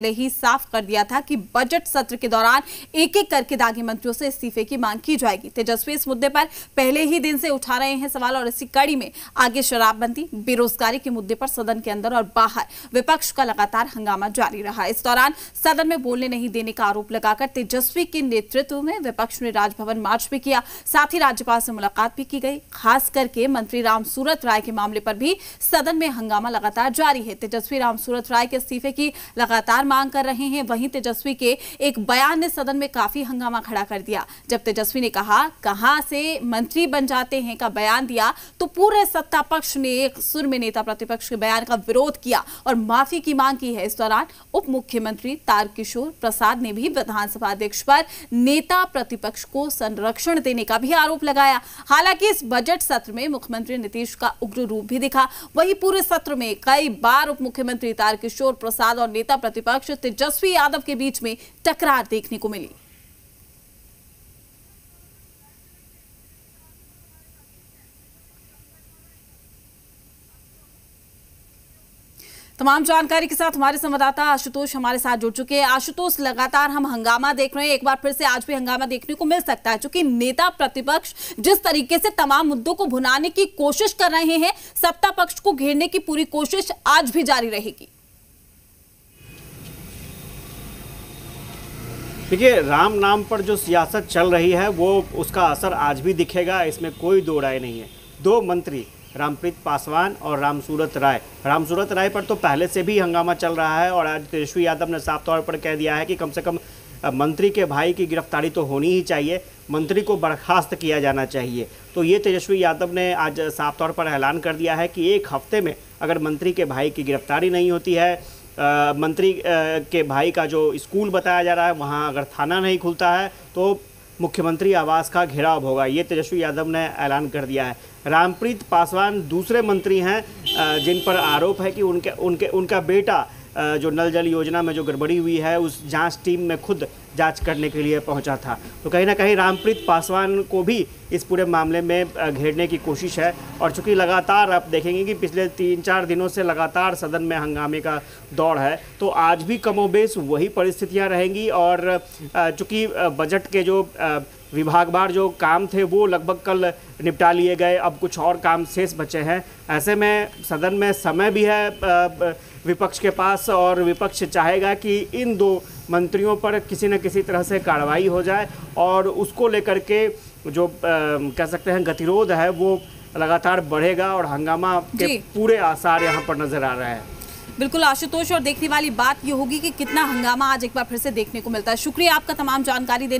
पहले ही साफ कर दिया था कि बजट सत्र के दौरान एक एक करके दागी मंत्रियों से इस्तीफे की मांग की जाएगी तेजस्वी इस मुद्दे पर पहले ही दिन से उठा रहे हैं सवाल और इसी कड़ी में आगे शराबबंदी बेरोजगारी के मुद्दे पर सदन के अंदर और बाहर विपक्ष का लगातार हंगामा जारी रहा इस दौरान सदन में बोलने नहीं देने का आरोप लगाकर तेजस्वी के नेतृत्व में विपक्ष ने राजभवन मार्च भी किया साथ ही राज्यपाल से मुलाकात भी की गई खास करके मंत्री राम सूरत राय के मामले पर भी सदन में हंगामा लगातार जारी है तेजस्वी राम सूरत राय के इस्तीफे की लगातार मांग कर रहे हैं वहीं तेजस्वी के एक बयान ने सदन में काफी हंगामा खड़ा कर दिया जब तेजस्वी ने कहा कहां से मंत्री बन जाते हैं का बयान दिया तो पूरे सत्ता पक्ष ने एक सुर में नेता प्रतिपक्ष के बयान का विरोध किया और माफी की मांग की है इस दौरान उप मुख्यमंत्री तारकिशोर प्रसाद ने भी विधानसभा अध्यक्ष पर नेता प्रतिपक्ष को संरक्षण देने का भी आरोप लगाया हालांकि इस बजट सत्र में मुख्यमंत्री नीतीश का उग्र रूप भी दिखा वही पूरे सत्र में कई बार उप मुख्यमंत्री तारकिशोर प्रसाद और नेता प्रतिपक्ष अध्यक्ष तेजस्वी यादव के बीच में टकरार देखने को मिली तमाम जानकारी के साथ हमारे संवाददाता आशुतोष हमारे साथ जुड़ चुके हैं आशुतोष लगातार हम हंगामा देख रहे हैं एक बार फिर से आज भी हंगामा देखने को मिल सकता है चूंकि नेता प्रतिपक्ष जिस तरीके से तमाम मुद्दों को भुनाने की कोशिश कर रहे हैं सत्ता पक्ष को घेरने की पूरी कोशिश आज भी जारी रहेगी देखिए राम नाम पर जो सियासत चल रही है वो उसका असर आज भी दिखेगा इसमें कोई दो राय नहीं है दो मंत्री रामप्रीत पासवान और रामसूरत राय रामसूरत राय पर तो पहले से भी हंगामा चल रहा है और आज तेजस्वी यादव ने साफ तौर पर कह दिया है कि कम से कम मंत्री के भाई की गिरफ्तारी तो होनी ही चाहिए मंत्री को बर्खास्त किया जाना चाहिए तो ये तेजस्वी यादव ने आज साफ तौर पर ऐलान कर दिया है कि एक हफ्ते में अगर मंत्री के भाई की गिरफ्तारी नहीं होती है आ, मंत्री आ, के भाई का जो स्कूल बताया जा रहा है वहाँ अगर थाना नहीं खुलता है तो मुख्यमंत्री आवास का घेराव होगा ये तेजस्वी यादव ने ऐलान कर दिया है रामप्रीत पासवान दूसरे मंत्री हैं जिन पर आरोप है कि उनके उनके उनका बेटा जो नल जल योजना में जो गड़बड़ी हुई है उस जांच टीम में खुद जांच करने के लिए पहुंचा था तो कहीं ना कहीं रामप्रीत पासवान को भी इस पूरे मामले में घेरने की कोशिश है और चूंकि लगातार आप देखेंगे कि पिछले तीन चार दिनों से लगातार सदन में हंगामे का दौर है तो आज भी कमोबेश वही परिस्थितियां रहेंगी और चूंकि बजट के जो विभाग बार जो काम थे वो लगभग कल निपटा लिए गए अब कुछ और काम शेष बचे हैं ऐसे में सदन में समय भी है विपक्ष के पास और विपक्ष चाहेगा कि इन दो मंत्रियों पर किसी न किसी तरह से कार्रवाई हो जाए और उसको लेकर के जो कह सकते हैं गतिरोध है वो लगातार बढ़ेगा और हंगामा के पूरे आसार यहाँ पर नजर आ रहे हैं बिल्कुल आशुतोष और देखने वाली बात ये होगी कि कितना हंगामा आज एक बार फिर से देखने को मिलता है शुक्रिया आपका तमाम जानकारी देने